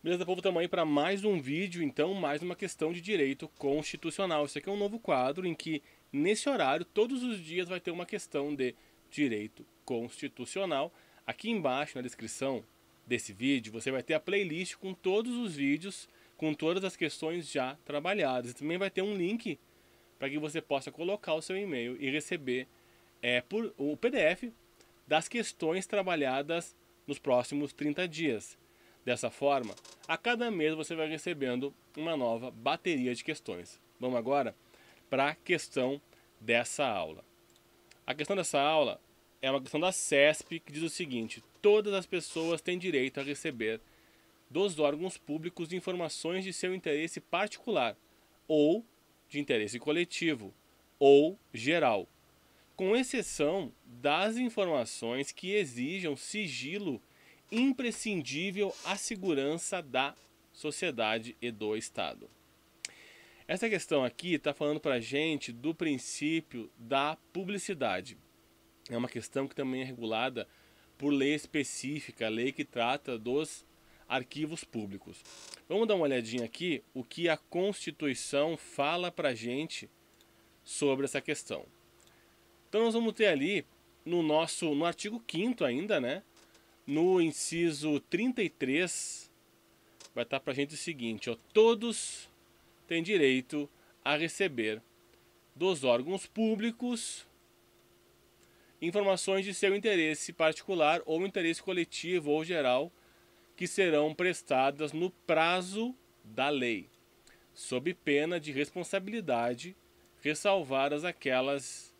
Beleza, povo, estamos aí para mais um vídeo, então, mais uma questão de direito constitucional. isso aqui é um novo quadro em que, nesse horário, todos os dias vai ter uma questão de direito constitucional. Aqui embaixo, na descrição desse vídeo, você vai ter a playlist com todos os vídeos, com todas as questões já trabalhadas. E também vai ter um link para que você possa colocar o seu e-mail e receber é, por, o PDF das questões trabalhadas nos próximos 30 dias. Dessa forma, a cada mês você vai recebendo uma nova bateria de questões. Vamos agora para a questão dessa aula. A questão dessa aula é uma questão da CESP que diz o seguinte: todas as pessoas têm direito a receber dos órgãos públicos informações de seu interesse particular ou de interesse coletivo ou geral, com exceção das informações que exijam sigilo imprescindível à segurança da sociedade e do Estado. Essa questão aqui está falando para a gente do princípio da publicidade. É uma questão que também é regulada por lei específica, a lei que trata dos arquivos públicos. Vamos dar uma olhadinha aqui o que a Constituição fala para a gente sobre essa questão. Então nós vamos ter ali no nosso no artigo 5 ainda, né, no inciso 33, vai estar para a gente o seguinte: ó, todos têm direito a receber dos órgãos públicos informações de seu interesse particular ou interesse coletivo ou geral que serão prestadas no prazo da lei, sob pena de responsabilidade, ressalvadas aquelas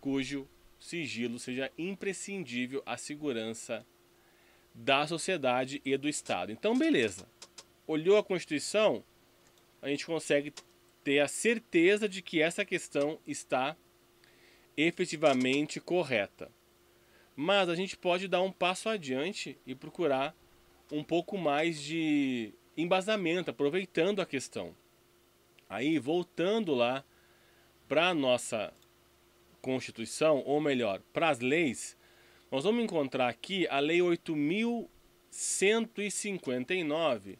cujo sigilo seja imprescindível à segurança da sociedade e do Estado. Então, beleza. Olhou a Constituição, a gente consegue ter a certeza de que essa questão está efetivamente correta. Mas a gente pode dar um passo adiante e procurar um pouco mais de embasamento, aproveitando a questão. Aí, voltando lá para a nossa Constituição, ou melhor, para as leis, nós vamos encontrar aqui a Lei 8.159,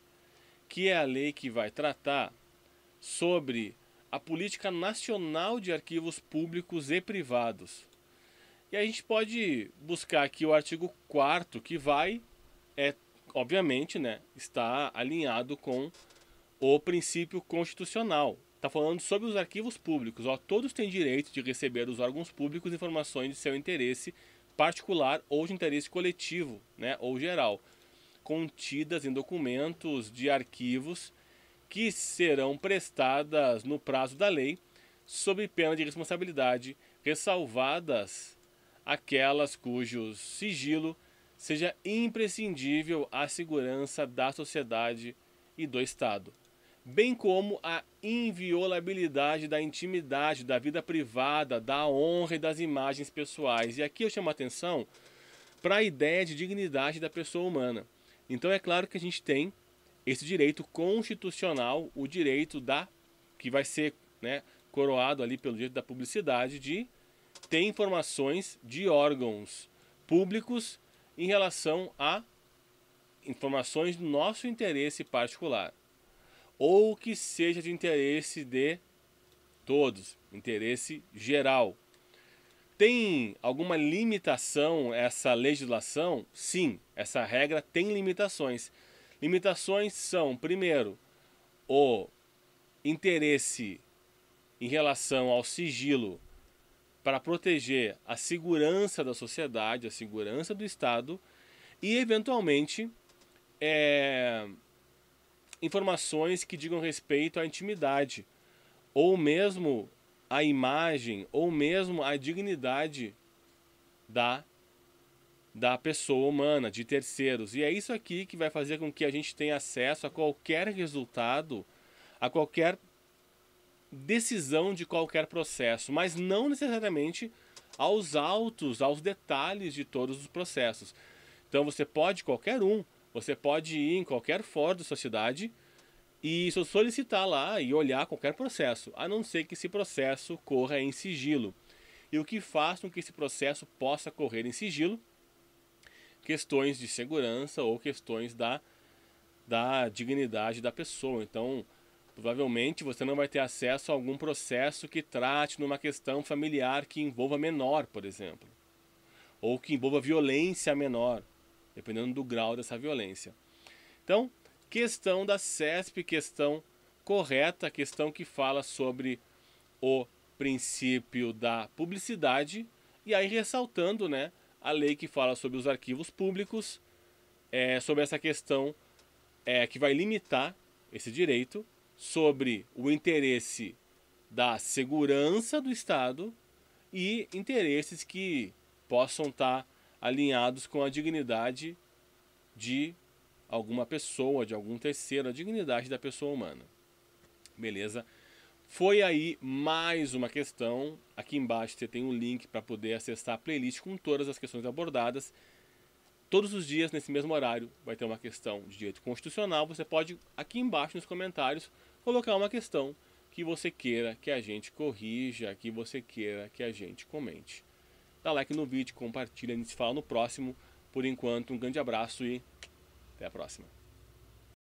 que é a lei que vai tratar sobre a política nacional de arquivos públicos e privados. E a gente pode buscar aqui o artigo 4 que vai, é, obviamente, né, está alinhado com o princípio constitucional. Está falando sobre os arquivos públicos. Ó, todos têm direito de receber dos órgãos públicos informações de seu interesse particular ou de interesse coletivo né, ou geral, contidas em documentos de arquivos que serão prestadas no prazo da lei, sob pena de responsabilidade, ressalvadas aquelas cujo sigilo seja imprescindível à segurança da sociedade e do Estado bem como a inviolabilidade da intimidade, da vida privada, da honra e das imagens pessoais. E aqui eu chamo a atenção para a ideia de dignidade da pessoa humana. Então é claro que a gente tem esse direito constitucional, o direito da que vai ser, né, coroado ali pelo direito da publicidade de ter informações de órgãos públicos em relação a informações do nosso interesse particular ou que seja de interesse de todos, interesse geral. Tem alguma limitação essa legislação? Sim, essa regra tem limitações. Limitações são, primeiro, o interesse em relação ao sigilo para proteger a segurança da sociedade, a segurança do Estado e, eventualmente, é, informações que digam respeito à intimidade, ou mesmo à imagem, ou mesmo à dignidade da da pessoa humana, de terceiros. E é isso aqui que vai fazer com que a gente tenha acesso a qualquer resultado, a qualquer decisão de qualquer processo, mas não necessariamente aos autos, aos detalhes de todos os processos. Então você pode, qualquer um, você pode ir em qualquer fórum da sua cidade e solicitar lá e olhar qualquer processo, a não ser que esse processo corra em sigilo. E o que faz com que esse processo possa correr em sigilo? Questões de segurança ou questões da, da dignidade da pessoa. Então, provavelmente você não vai ter acesso a algum processo que trate numa questão familiar que envolva menor, por exemplo, ou que envolva violência menor dependendo do grau dessa violência. Então, questão da CESP, questão correta, questão que fala sobre o princípio da publicidade e aí ressaltando, né, a lei que fala sobre os arquivos públicos, é, sobre essa questão é, que vai limitar esse direito, sobre o interesse da segurança do Estado e interesses que possam estar tá alinhados com a dignidade de alguma pessoa, de algum terceiro, a dignidade da pessoa humana. Beleza? Foi aí mais uma questão. Aqui embaixo você tem um link para poder acessar a playlist com todas as questões abordadas. Todos os dias, nesse mesmo horário, vai ter uma questão de direito constitucional. Você pode, aqui embaixo nos comentários, colocar uma questão que você queira que a gente corrija, que você queira que a gente comente dá tá like no vídeo, compartilha, a gente se fala no próximo. Por enquanto, um grande abraço e até a próxima.